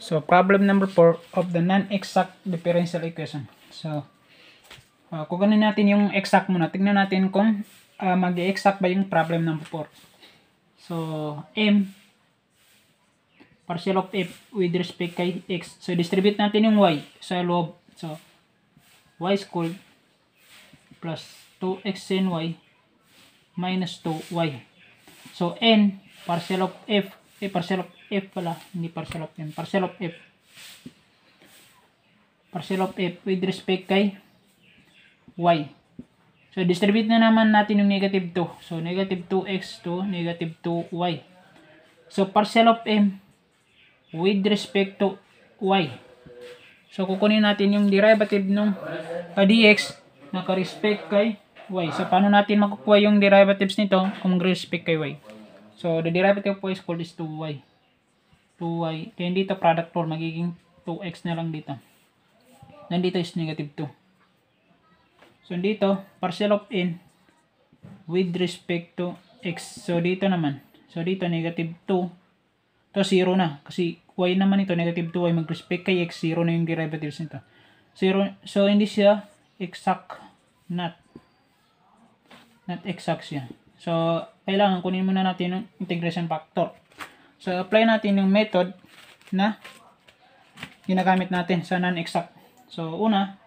So, problem number 4 of the non-exact differential equation. So, uh, kukunin natin yung exact muna. Tingnan natin kung uh, mag-exact ba yung problem number 4. So, m, partial of f with respect kay x. So, distribute natin yung y sa loob. So, y squared plus 2xny minus 2y. So, n, partial of f, eh, partial of F pala, hindi parcel of M, parcel of F. Parcel of F with respect kay Y. So, distribute na naman natin yung negative 2. So, negative 2x to negative 2y. So, parcel of m with respect to y. So, kukunin natin yung derivative nung ah, dx na ka-respect kay y. So, paano natin makukuha yung derivatives nito kung respect kay y? So, the derivative of y is equal is to y. 2y. Kaya dito product 4 magiging 2x na lang dito. Nandito is negative 2. So dito, partial of n with respect to x. So dito naman. So dito negative 2. to 0 na. Kasi y naman ito, negative 2y mag-respect kay x. 0 na yung derivatives nito. 0, so hindi siya exact not not exact siya. So, kailangan kunin muna natin yung integration factor. So, apply natin yung method na ginagamit natin sa non-exact. So, una,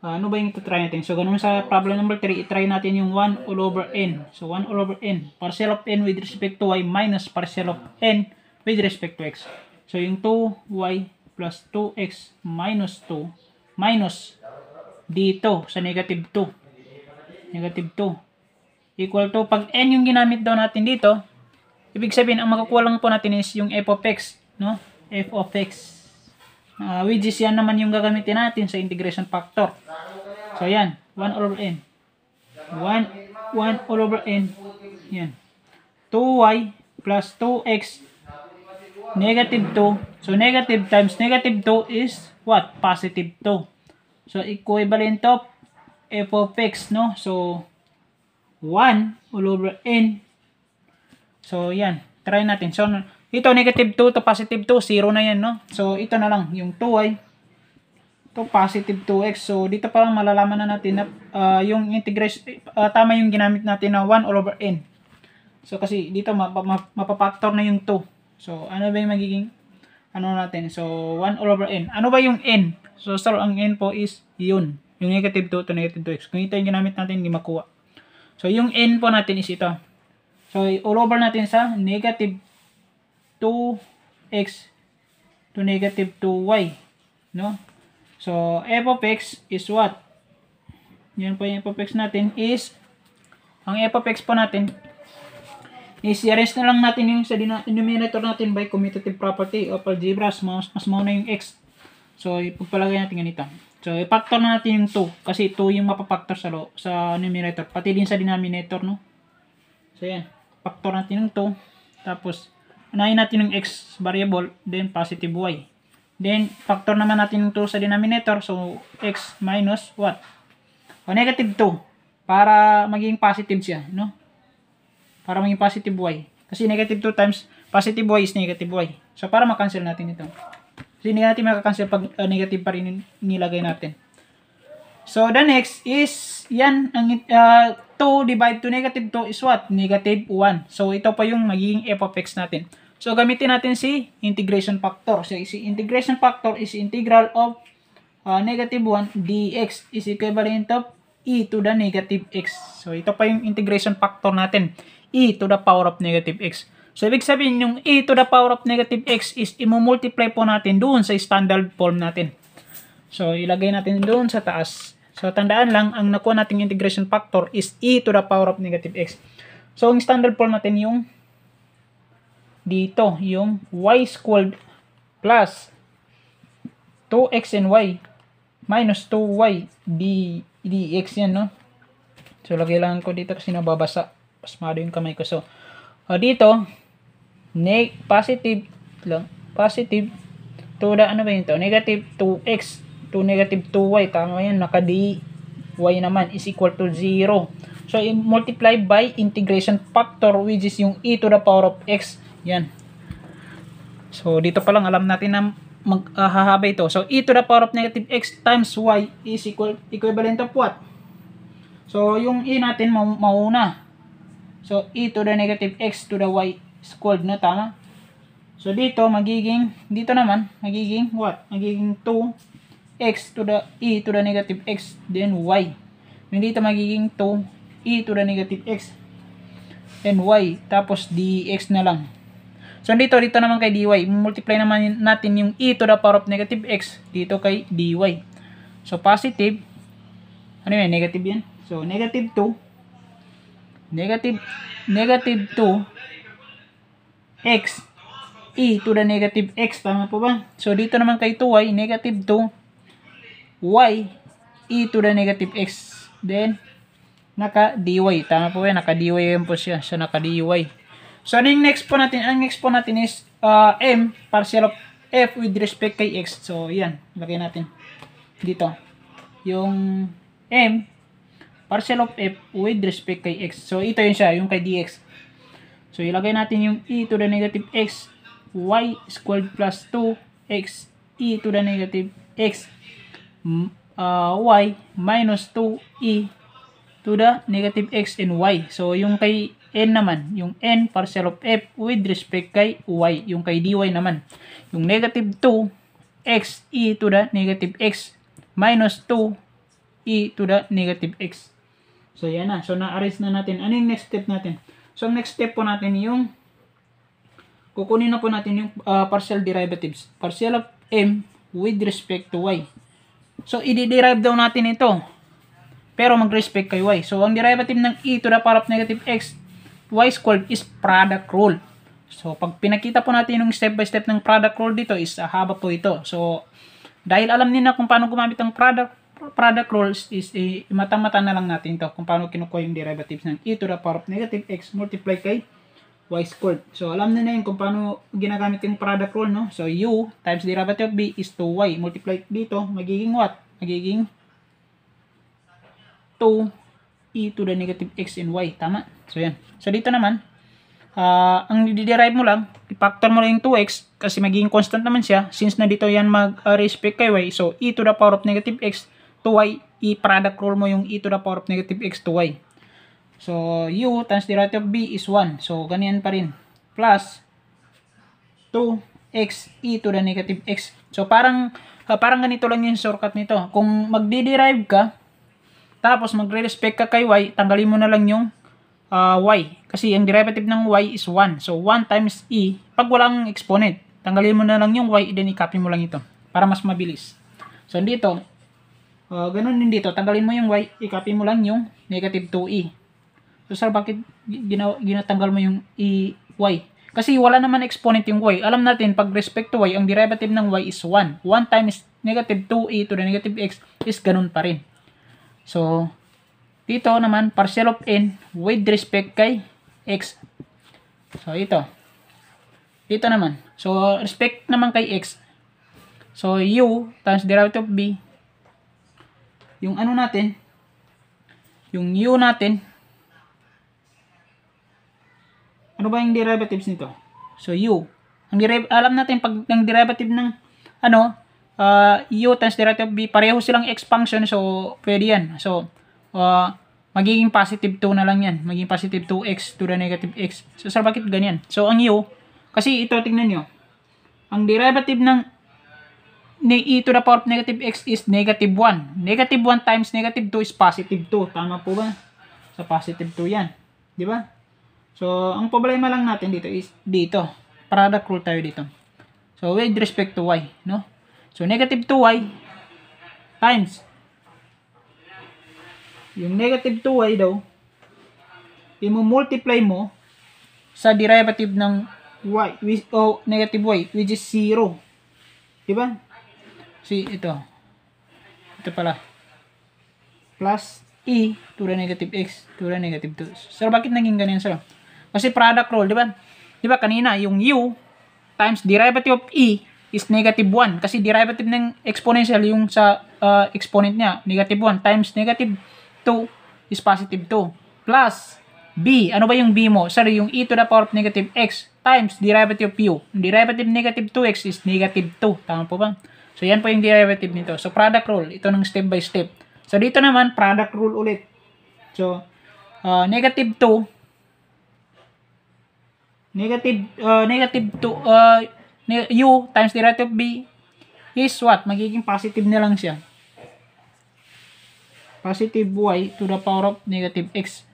uh, ano ba yung try natin? So, ganun sa problem number 3, itry natin yung 1 all over n. So, 1 all over n. Parcel of n with respect to y minus parcel of n with respect to x. So, yung 2y plus 2x minus 2 minus dito sa negative 2. Negative 2. Equal to, pag n yung ginamit daw natin dito, Ibig sabihin, ang makukuha lang po natin is yung f of x, no? f of x. Uh, which is yan naman yung gagamitin natin sa integration factor. So, yan. 1 over n. 1, 1 all over n. Yan. 2y plus 2x negative 2. So, negative times negative 2 is what? Positive 2. So, equivalent of f of x, no? So, 1 all over n So, yan. Try natin. So, ito negative 2 to positive 2. 0 na yan, no? So, ito na lang. Yung 2 y to positive 2x. So, dito pa lang malalaman na natin na uh, yung integration, uh, tama yung ginamit natin na 1 all over n. So, kasi dito map map mapapactor na yung 2. So, ano ba yung magiging ano natin? So, 1 all over n. Ano ba yung n? So, sir, ang n po is yun. Yung negative 2 to negative 2x. Kung ito yung ginamit natin, hindi makuha. So, yung n po natin is ito. So, all over natin sa negative 2x to negative 2y. No? So, f of x is what? Yan po yung f of x natin is, ang f of x po natin is i-arrange na lang natin yung sa denominator natin by commutative property of algebra. Mas, mas mauna yung x. So, ipagpalagay natin ganito. So, i-factor natin yung 2. Kasi 2 yung mapapactor sa, lo, sa numerator. Pati din sa denominator, no? So, yan factor natin ng 2. Tapos, unahin natin ng x variable, then positive y. Then, factor naman natin ng 2 sa denominator. So, x minus what? O, oh, negative 2. Para maging positive siya, no? Para maging positive y. Kasi negative 2 times positive y is negative y. So, para makancel natin ito. Kasi hindi natin makakancel pag uh, negative pa rin nilagay natin. So, the next is, yan, ang uh, ah, 2 divided to negative 2 is what? Negative 1. So, ito pa yung magiging f of x natin. So, gamitin natin si integration factor. So, si integration factor is integral of uh, negative 1 dx is equivalent of e to the negative x. So, ito pa yung integration factor natin. e to the power of negative x. So, ibig sabihin, yung e to the power of negative x is imumultiply po natin doon sa standard form natin. So, ilagay natin doon sa taas. So, tandaan lang, ang nakuha nating integration factor is e to the power of negative x. So, ang standard form natin yung dito, yung y squared plus 2x and y minus 2y d, dx yan, no? So, lagay lang ko dito kasi nababasa. Pasmado yung kamay ko. So, o dito, ne positive lang, positive to the, ano ba yun to? Negative 2x 2 negative 2y, tama yan, naka d y naman is equal to 0. So, multiply by integration factor which is yung e to the power of x. Yan. So, dito pa lang alam natin na maghahaba ah, uh, ito. So, e to the power of negative x times y is equal, equivalent of what? So, yung e natin ma mauna. So, e to the negative x to the y squared, no? Tama? So, dito, magiging, dito naman, magiging what? Magiging 2 x to the e to the negative x, then y. Hindi dito magiging 2 e to the negative x then y. Tapos dx e na lang. So, dito, dito naman kay dy. Multiply naman natin yung e to the power of negative x dito kay dy. So, positive. Ano yan? Negative yan. So, negative 2. Negative, negative 2 x e to the negative x. Tama po ba? So, dito naman kay 2y, negative 2 y e to the negative x. Then, naka-dy. Tama po yan. Naka-dy yan po siya. Siya naka-dy. So, ano yung next po natin? Ang next po natin is uh, m partial of f with respect kay x. So, yan. Lagay natin dito. Yung m partial of f with respect kay x. So, ito yun siya. Yung kay dx. So, ilagay natin yung e to the negative x y squared plus 2 x e to the negative x uh, y minus 2e to the negative x and y. So, yung kay n naman, yung n partial of f with respect kay y, yung kay dy naman. Yung negative 2, x e to the negative x minus 2 e to the negative x. So, yan na. So, na-arrange na natin. Ano yung next step natin? So, ang next step po natin yung kukunin na po natin yung uh, partial derivatives. Partial of m with respect to y. So, i-derive daw natin ito. Pero mag-respect kay y. So, ang derivative ng e to the power of negative x y squared is product rule. So, pag pinakita po natin yung step by step ng product rule dito is uh, haba po ito. So, dahil alam niyo kung paano gumamit ang product product rules is eh, mata na lang natin to kung paano kinukuha yung derivatives ng e to the power of negative x multiply kay y squared. So, alam na na yun kung paano ginagamit yung product rule, no? So, u times derivative of b is 2y. Multiply dito, magiging what? Magiging 2e to the negative x and y. Tama? So, yan. So, dito naman, uh, ang derive mo lang, i-factor mo lang yung 2x kasi magiging constant naman siya. Since na dito yan mag-respect kay y, so e to the power of negative x, 2y, i-product rule mo yung e to the power of negative x, 2y. So, u times derivative of b is 1. So, ganyan pa rin. Plus 2x e to the negative x. So, parang uh, parang ganito lang yung shortcut nito. Kung magde-derive ka, tapos magre-respect ka kay y, tanggalin mo na lang yung uh, y. Kasi ang derivative ng y is 1. So, 1 times e, pag walang exponent, tanggalin mo na lang yung y, then i-copy mo lang ito para mas mabilis. So, dito, uh, ah, ganun din dito. Tanggalin mo yung y, i-copy mo lang yung negative 2e. So sir, bakit ginaw, ginatanggal mo yung e, y? Kasi wala naman exponent yung y. Alam natin, pag respect to y, ang derivative ng y is 1. 1 times negative 2e to the negative x is ganun pa rin. So, dito naman, partial of n with respect kay x. So, ito. Dito naman. So, respect naman kay x. So, u times derivative of b. Yung ano natin, yung u natin, Ano ba yung derivatives nito? So, u. Ang alam natin, pag ang derivative ng, ano, uh, u times derivative of b, pareho silang x function, so, pwede yan. So, uh, magiging positive 2 na lang yan. Magiging positive 2x to the negative x. So, sir, bakit ganyan? So, ang u, kasi ito, tingnan niyo. ang derivative ng e to the power of negative x is negative 1. Negative 1 times negative 2 is positive 2. Tama po ba? So, positive 2 yan. Di ba? So, ang problema lang natin dito is dito. Product rule tayo dito. So, with respect to y, no? So, negative 2y times yung negative 2y daw i-multiply mo sa derivative ng y which, o oh, negative y which is 0. Diba? See, ito. Ito pala. Plus e to the negative x to the negative 2. Sir, bakit naging ganyan sir? Kasi product rule, di ba? Di ba kanina, yung u times derivative of e is negative 1. Kasi derivative ng exponential, yung sa uh, exponent niya, negative 1 times negative 2 is positive 2. Plus, b. Ano ba yung b mo? Sorry, yung e to the power of negative x times derivative of u. Derivative negative 2x is negative 2. Tama po ba? So, yan po yung derivative nito. So, product rule. Ito ng step by step. So, dito naman, product rule ulit. So, uh, negative 2 negative uh, negative to uh, u times derivative of b is what? Magiging positive na lang siya. Positive y to the power of negative x.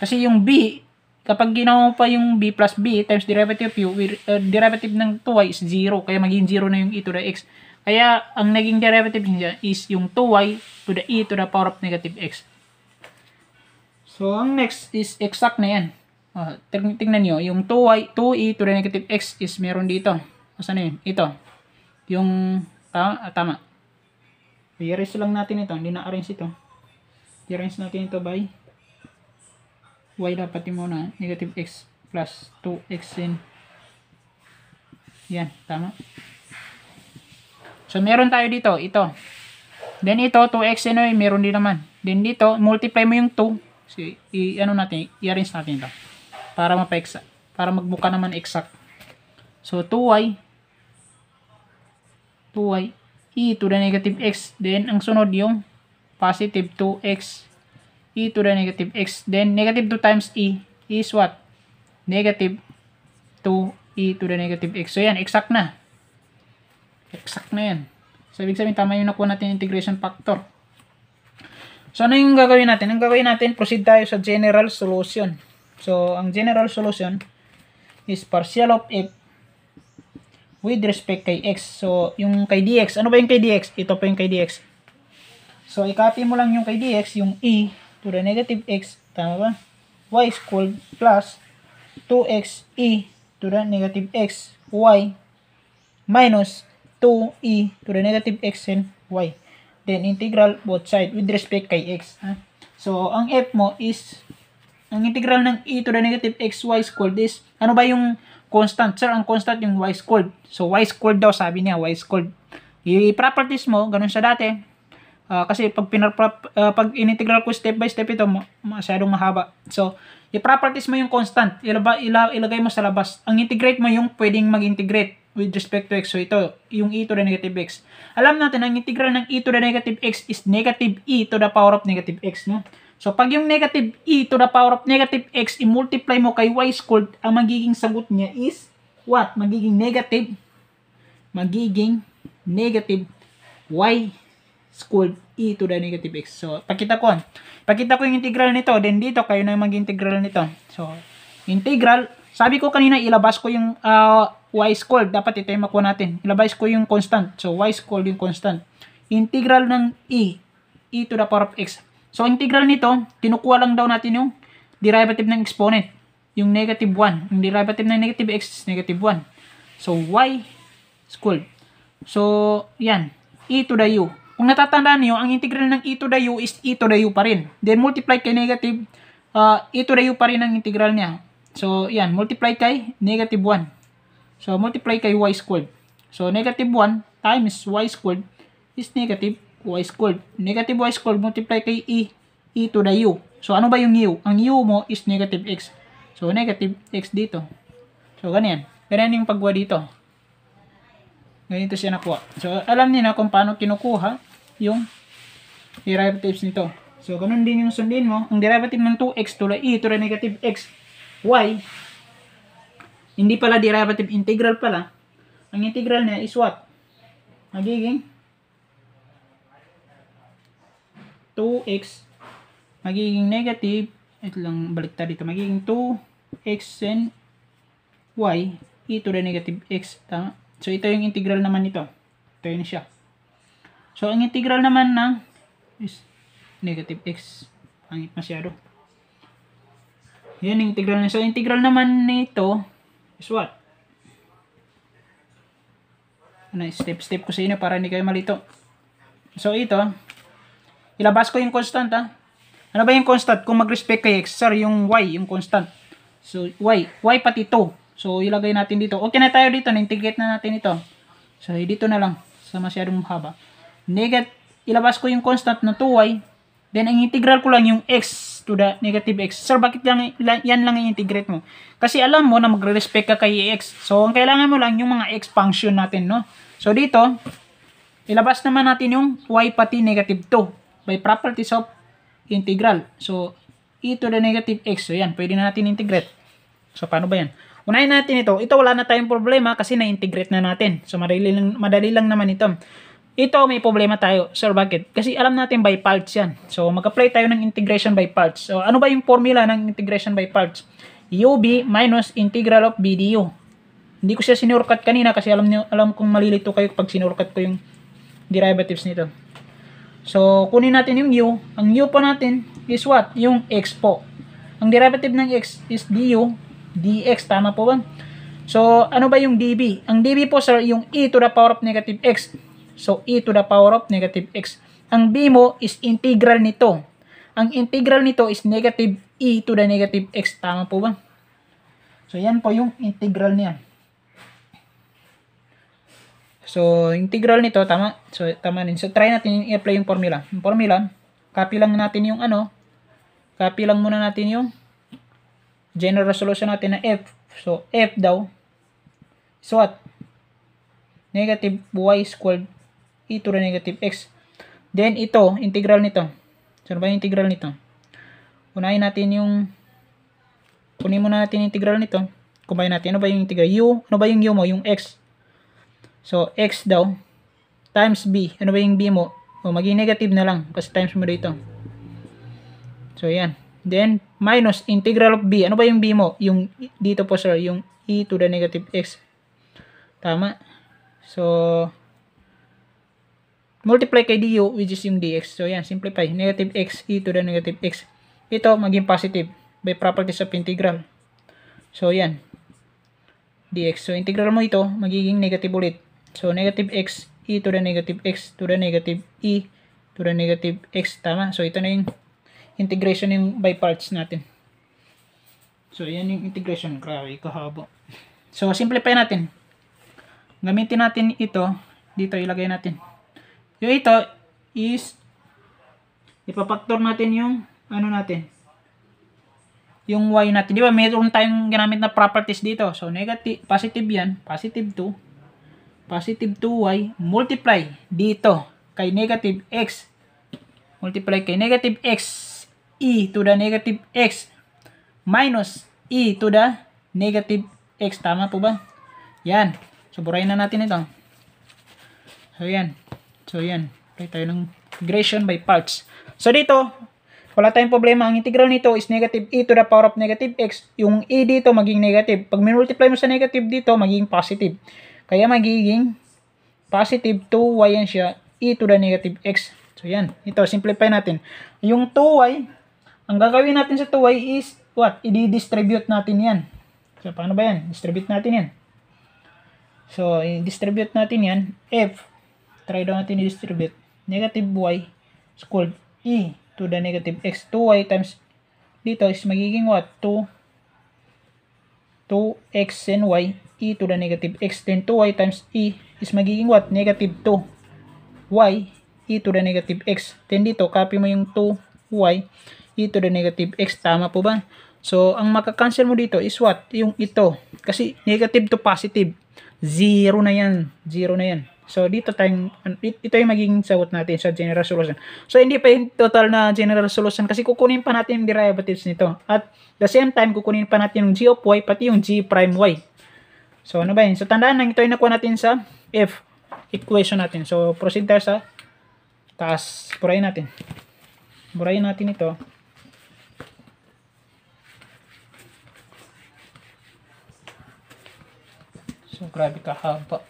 Kasi yung b, kapag ginawa mo pa yung b plus b times derivative of u, uh, derivative ng 2y is 0. Kaya magiging 0 na yung e to the x. Kaya ang naging derivative niya is yung 2y to the e to the power of negative x. So, ang next is exact na yan. Oh, ah, tingnan nyo, yung 2y, 2e to the negative x is meron dito. Asan na yun? Ito. Yung, tama? Ah, tama. I-arrange lang natin ito. Hindi na-arrange ito. I-arrange natin ito by y dapat yung muna. Negative x plus 2x in. Yan, tama. So, meron tayo dito. Ito. Then, ito, 2x in, eh, meron din naman. Then, dito, multiply mo yung 2. So, i-ano natin, i-arrange natin ito para mapa para magbuka naman exact. So 2y 2y e to the negative x then ang sunod yung positive 2x e to the negative x then negative 2 times e is what? Negative 2e to the negative x. So yan, exact na. Exact na yan. So, ibig sabihin, tama yung nakuha natin integration factor. So, ano yung gagawin natin? Ang gagawin natin, proceed tayo sa general solution. So, ang general solution is partial of f with respect kay x. So, yung kay dx, ano ba yung kay dx? Ito pa yung kay dx. So, i-copy mo lang yung kay dx, yung e to the negative x, tama ba? y is plus 2x e to the negative x y minus 2e to the negative x and y. Then, integral both side with respect kay x. Ha? So, ang f mo is ang integral ng e to the negative y squared is, ano ba yung constant? Sir, ang constant yung y squared. So, y squared daw, sabi niya, y squared. I-properties mo, ganun siya dati. Uh, kasi pag, pinerprop, uh, ah, pag inintegral ko step by step ito, masyadong mahaba. So, i-properties mo yung constant. Ilaba, ila, ilagay mo sa labas. Ang integrate mo yung pwedeng mag-integrate with respect to x. So, ito, yung e to the negative x. Alam natin, ang integral ng e to the negative x is negative e to the power of negative x. No? So, pag yung negative e to the power of negative x, i-multiply mo kay y squared, ang magiging sagot niya is what? Magiging negative, magiging negative y squared e to the negative x. So, pakita ko. Ah. Pakita ko yung integral nito. Then, dito, kayo na yung mag-integral nito. So, integral, sabi ko kanina, ilabas ko yung uh, y squared. Dapat ito yung makuha natin. Ilabas ko yung constant. So, y squared yung constant. Integral ng e, e to the power of x So, integral nito, kinukuha lang daw natin yung derivative ng exponent. Yung negative 1. Yung derivative ng negative x is negative 1. So, y squared. So, yan. e to the u. Kung natatandaan niyo, ang integral ng e to the u is e to the u pa rin. Then, multiply kay negative, uh, e to the u pa rin ang integral niya. So, yan. Multiply kay negative 1. So, multiply kay y squared. So, negative 1 times y squared is negative o i squared. Negative y squared multiply kay e, e to the u. So, ano ba yung u? Ang u mo is negative x. So, negative x dito. So, ganyan. Ganyan yung pagwa dito. Ganito siya nakuha. So, alam niyo na kung paano kinukuha yung derivatives nito. So, ganun din yung sundin mo. Ang derivative ng 2x to the e to the negative x, y, hindi pala derivative integral pala. Ang integral niya is what? Magiging 2x magiging negative, ito lang baliktad dito, magiging 2x and y e to the negative x. Tama? So, ito yung integral naman nito. Ito yun siya. So, ang integral naman ng is negative x. Pangit masyado. Yan, integral na. So, integral naman nito is what? Ano, step-step ko sa inyo para hindi kayo malito. So, ito, Ilabas ko yung constant ha. Ano ba yung constant? Kung mag-respect kay x, sir, yung y, yung constant. So, y. y pati 2. So, ilagay natin dito. Okay na tayo dito. Integrate na natin ito. So, dito na lang. Sa masyadong haba. Negative. ilabas ko yung constant na 2y. Then, ang integral ko lang yung x to the negative x. Sir, bakit lang, yan lang i-integrate mo? Kasi alam mo na magre-respect ka kay x. So, ang kailangan mo lang yung mga x function natin, no? So, dito, ilabas naman natin yung y pati negative 2 by properties of integral. So, e to the negative x. So, yan. Pwede na natin integrate. So, paano ba yan? Unahin natin ito. Ito wala na tayong problema kasi na-integrate na natin. So, madali lang, madali lang naman ito. Ito, may problema tayo. Sir, bakit? Kasi alam natin by parts yan. So, mag-apply tayo ng integration by parts. So, ano ba yung formula ng integration by parts? UB minus integral of BDU. Hindi ko siya sinurkat kanina kasi alam niyo alam kong malilito kayo pag sinurkat ko yung derivatives nito. So, kunin natin yung u. Ang u po natin is what? Yung x po. Ang derivative ng x is du, dx. Tama po ba? So, ano ba yung db? Ang db po, sir, yung e to the power of negative x. So, e to the power of negative x. Ang b mo is integral nito. Ang integral nito is negative e to the negative x. Tama po ba? So, yan po yung integral niya. So, integral nito, tama? So, tama rin. So, try natin i-apply yung formula. Yung formula, copy lang natin yung ano, copy lang muna natin yung general solution natin na f. So, f daw So, what? Negative y squared e to the negative x. Then, ito, integral nito. So, ano ba yung integral nito? Unahin natin yung kunin muna natin yung integral nito. Kumbayan natin. Ano ba yung integral? u, ano ba yung u mo? Yung x. So, x daw times b. Ano ba yung b mo? O, oh, maging negative na lang kasi times mo dito. So, yan. Then, minus integral of b. Ano ba yung b mo? Yung dito po, sir. Yung e to the negative x. Tama. So, multiply kay du which is yung dx. So, yan. Simplify. Negative x e to the negative x. Ito, maging positive by properties of integral. So, yan. dx. So, integral mo ito, magiging negative ulit. So, negative x e to the negative x to the negative e to the negative x. Tama? So, ito na yung integration yung by parts natin. So, yan yung integration. Grabe, kahaba. So, simplify natin. Gamitin natin ito. Dito, ilagay natin. Yung ito is ipapaktor natin yung ano natin. Yung y natin. Di ba? Mayroon tayong ginamit na properties dito. So, negative, positive yan. Positive 2 positive 2y multiply dito kay negative x multiply kay negative x e to the negative x minus e to the negative x tama po ba yan so burahin na natin ito so yan so yan okay tayo ng integration by parts so dito wala tayong problema ang integral nito is negative e to the power of negative x yung e dito maging negative pag minultiply mo sa negative dito maging positive kaya magiging positive 2y yan siya, e to the negative x. So, yan. Ito, simplify natin. Yung 2y, ang gagawin natin sa 2y is, what? I-distribute natin yan. So, paano ba yan? Distribute natin yan. So, i-distribute natin yan. F, try daw natin i-distribute. Negative y is called e to the negative x. 2y times dito is magiging what? 2 2x and y e to the negative x then 2y times e is magiging what? Negative 2y e to the negative x. Then dito, copy mo yung 2y e to the negative x. Tama po ba? So, ang makakancel mo dito is what? Yung ito. Kasi negative to positive. Zero na yan. Zero na yan. So, dito tayong, ito yung magiging sagot natin sa general solution. So, hindi pa yung total na general solution kasi kukunin pa natin yung derivatives nito. At the same time, kukunin pa natin yung g of y pati yung g prime y. So, ano ba yun? So, tandaan lang, ito ay nakuha natin sa F equation natin. So, proceed tayo sa taas. Burayin natin. Burayin natin ito. So, grabe kahaba.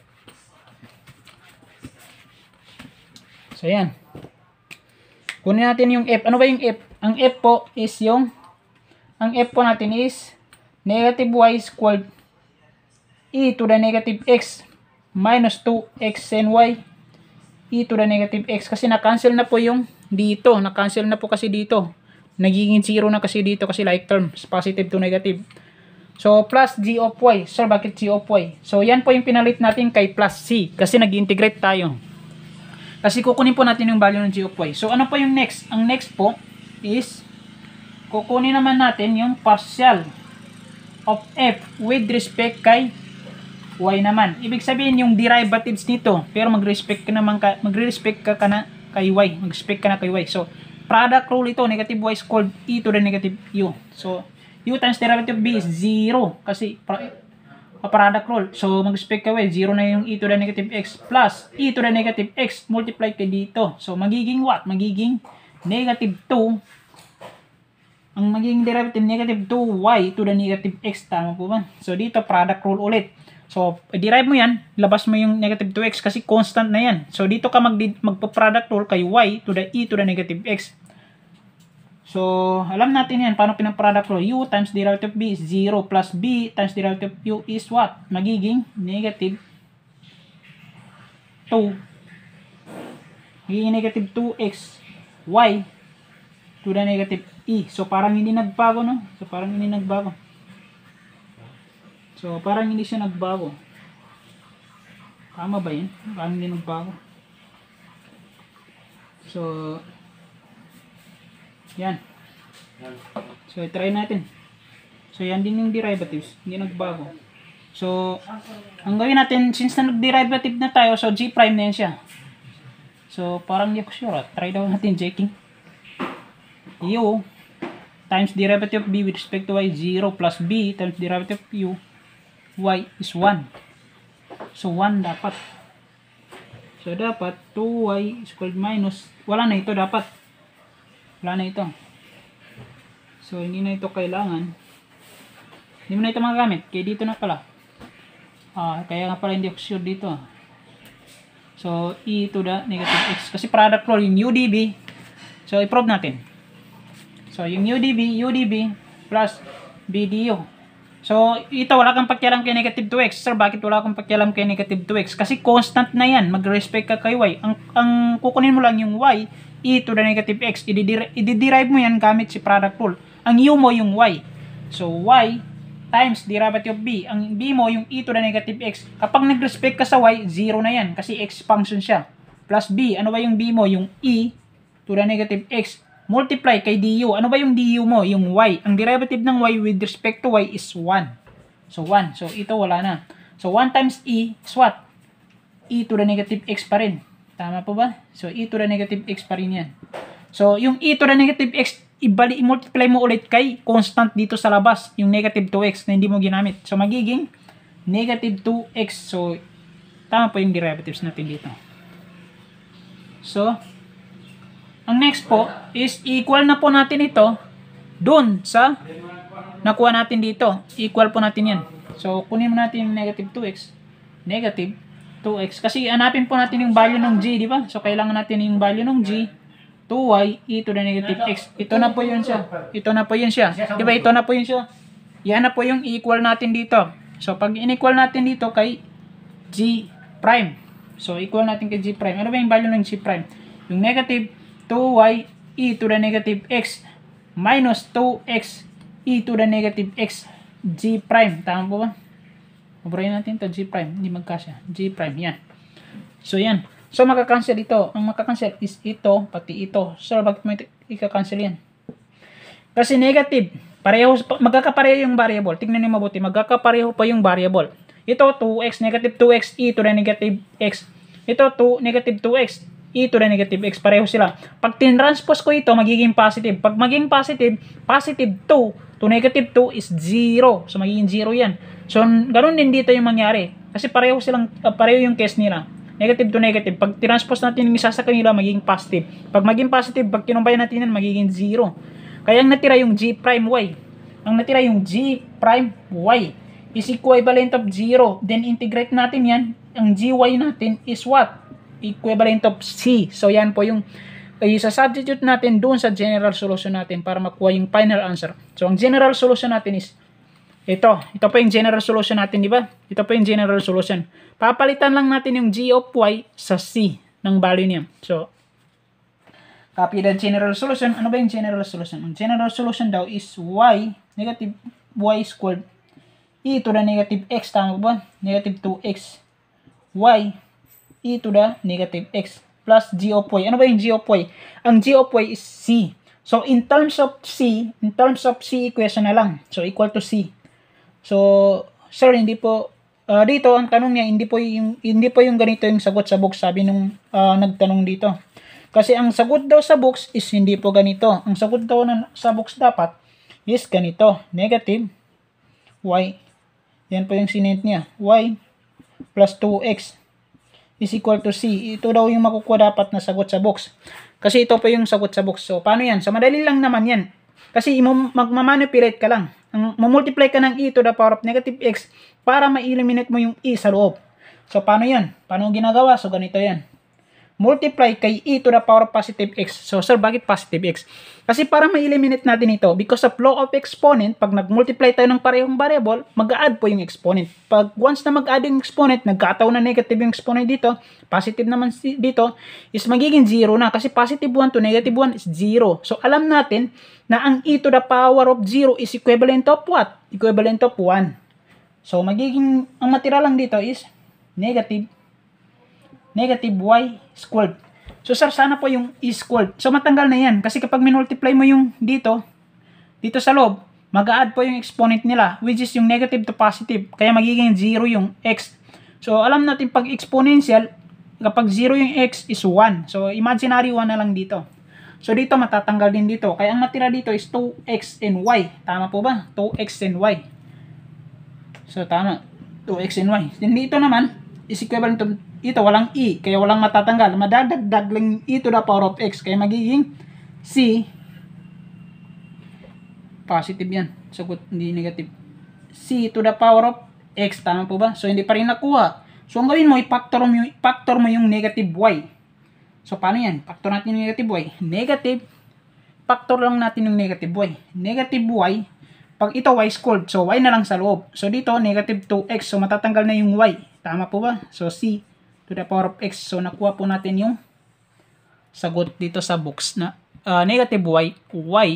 So, yan. Kunin natin yung F. Ano ba yung F? Ang F po is yung ang F po natin is negative y squared e to the negative x minus 2x and y e to the negative x kasi na-cancel na po yung dito. Na-cancel na po kasi dito. Nagiging 0 na kasi dito kasi like terms. Positive to negative. So, plus g of y. Sir, bakit g of y? So, yan po yung pinalit natin kay plus c kasi nag-integrate tayo. Kasi kukunin po natin yung value ng g of y. So, ano po yung next? Ang next po is kukunin naman natin yung partial of f with respect kay y naman. Ibig sabihin yung derivatives nito, pero mag-respect ka naman ka, magre-respect ka, ka na kay y, mag-respect ka na kay y. So, product rule ito, negative y is called e to the negative u. So, u times derivative of b is 0 kasi pra, product rule. So, mag-respect ka y, 0 na yung e to the negative x plus e to the negative x multiplied ka dito. So, magiging what? Magiging negative 2 ang magiging derivative negative 2y to the negative x. Tama po ba? So, dito product rule ulit. So, derive mo yan, labas mo yung negative 2x kasi constant na yan. So, dito ka mag magpo-product rule kay y to the e to the negative x. So, alam natin yan, paano pinaproduct rule. u times derivative of b is 0 plus b times derivative of u is what? Magiging negative 2. Magiging negative 2x y to the negative e. So, parang hindi nagbago, no? So, parang hindi nagbago. So, parang hindi siya nagbago. Tama ba yun? Parang hindi nagbago. So, yan. So, try natin. So, yan din yung derivatives. Hindi nagbago. So, ang gawin natin, since na nag-derivative na tayo, so G' prime na yan siya. So, parang hindi ako sure. Try daw natin checking. U times derivative of B with respect to Y, 0 plus B times derivative of U y is 1. So, 1 dapat. So, dapat 2y is equal minus, wala na ito dapat. Wala na ito. So, hindi na ito kailangan. Hindi mo na ito magagamit. Kaya dito na pala. Ah, kaya nga pala hindi ako sure dito. So, e to the negative x. Kasi product rule yung udb. So, i-prove natin. So, yung udb, udb plus bdu. So, ito, wala kang pakialam kay negative 2x. Sir, bakit wala akong pakialam kay negative 2x? Kasi constant na yan. Mag-respect ka kay y. Ang, ang kukunin mo lang yung y, e to the negative x. Ididerive -de mo yan gamit si product rule. Ang u mo yung y. So, y times derivative of b. Ang b mo yung e to the negative x. Kapag nag-respect ka sa y, 0 na yan. Kasi x function siya. Plus b. Ano ba yung b mo? Yung e to the negative x multiply kay du. Ano ba yung du mo? Yung y. Ang derivative ng y with respect to y is 1. So, 1. So, ito wala na. So, 1 times e is what? e to the negative x pa rin. Tama po ba? So, e to the negative x pa rin yan. So, yung e to the negative x, ibali, multiply mo ulit kay constant dito sa labas, yung negative 2x na hindi mo ginamit. So, magiging negative 2x. So, tama po yung derivatives natin dito. So, ang next po is equal na po natin ito dun sa nakuha natin dito. Equal po natin yan. So, kunin mo natin yung negative 2x. Negative 2x. Kasi hanapin po natin yung value ng g, di ba? So, kailangan natin yung value ng g. 2y e to the negative x. Ito na po yun siya. Ito na po yun siya. Di ba? Ito na po yun siya. Yan na po yung equal natin dito. So, pag in-equal natin dito kay g prime. So, equal natin kay g prime. Ano ba yung value ng g prime? Yung negative 2y e to the negative x minus 2x e to the negative x g prime. Tama po ba? Ubrayin natin to g prime. Hindi magkasya. g prime. Yan. So, yan. So, makakancel ito. Ang makakancel is ito, pati ito. So, bakit mo ikakancel yan? Kasi negative. Pareho, magkakapareho yung variable. Tingnan niyo mabuti. Magkakapareho pa yung variable. Ito, 2x, negative 2x e to the negative x. Ito, 2, negative 2x e to the negative x. Pareho sila. Pag tinranspose ko ito, magiging positive. Pag maging positive, positive 2 to negative 2 is 0. So, magiging 0 yan. So, ganun din dito yung mangyari. Kasi pareho silang, uh, pareho yung case nila. Negative to negative. Pag transpose natin yung isa sa kanila, magiging positive. Pag maging positive, pag kinumbayan natin yan, magiging 0. Kaya ang natira yung g prime y. Ang natira yung g prime y is equivalent of 0. Then integrate natin yan. Ang gy natin is what? equivalent of C. So yan po yung eh, ay substitute natin doon sa general solution natin para makuha yung final answer. So ang general solution natin is ito, ito pa yung general solution natin, di ba? Ito pa yung general solution. Papalitan lang natin yung g of y sa c ng value niya. So, copy the general solution. Ano ba yung general solution? Ang general solution daw is y, negative y squared, e to the negative x, tama ba? Negative 2x, y e to the negative x plus g of y. Ano ba yung g of y? Ang g of y is c. So, in terms of c, in terms of c equation na lang. So, equal to c. So, sir, hindi po, uh, dito ang tanong niya, hindi po yung, hindi po yung ganito yung sagot sa book, sabi nung uh, nagtanong dito. Kasi ang sagot daw sa books is hindi po ganito. Ang sagot daw na, sa books dapat is ganito. Negative y. Yan po yung sinent niya. y plus 2x is equal to C. Ito daw yung makukuha dapat na sagot sa box. Kasi ito pa yung sagot sa box. So, paano yan? So, madali lang naman yan. Kasi magmamanipulate ka lang. Mamultiply ka ng e to the power of negative x para ma-eliminate mo yung e sa loob. So, paano yan? Paano ginagawa? So, ganito yan multiply kay e to the power of positive x. So sir, bakit positive x? Kasi para ma-eliminate natin ito, because of law of exponent, pag nag-multiply tayo ng parehong variable, mag-add po yung exponent. Pag once na mag-add yung exponent, nagkataon na negative yung exponent dito, positive naman dito, is magiging 0 na. Kasi positive 1 to negative 1 is 0. So alam natin na ang e to the power of 0 is equivalent of what? Equivalent of 1. So magiging, ang matira lang dito is negative negative y squared. So sir, sana po yung e squared. So matanggal na yan kasi kapag minultiply mo yung dito, dito sa loob, mag-add po yung exponent nila which is yung negative to positive. Kaya magiging 0 yung x. So alam natin pag exponential, kapag 0 yung x is 1. So imaginary 1 na lang dito. So dito matatanggal din dito. Kaya ang matira dito is 2x and y. Tama po ba? 2x and y. So tama. 2x and y. Then dito naman is equivalent to ito walang e, kaya walang matatanggal. Madadagdag lang e to the power of x, kaya magiging c positive yan. Sagot, hindi negative. c to the power of x, tama po ba? So, hindi pa rin nakuha. So, ang gawin mo, i-factor mo, factor mo yung negative y. So, paano yan? Factor natin yung negative y. Negative, factor lang natin yung negative y. Negative y, pag ito y squared, so y na lang sa loob. So, dito, negative 2x. So, matatanggal na yung y. Tama po ba? So, c to the power of x. So, nakuha po natin yung sagot dito sa box na uh, negative y, y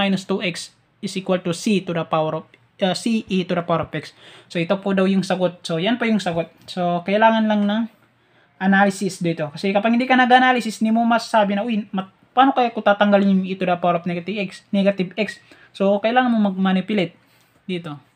minus 2x is equal to c to the power of uh, c e to the power of x. So, ito po daw yung sagot. So, yan po yung sagot. So, kailangan lang ng analysis dito. Kasi kapag hindi ka nag-analysis, hindi mo masasabi na, uy, paano kaya ko tatanggalin yung e to the power of negative x? Negative x. So, kailangan mo mag-manipulate dito.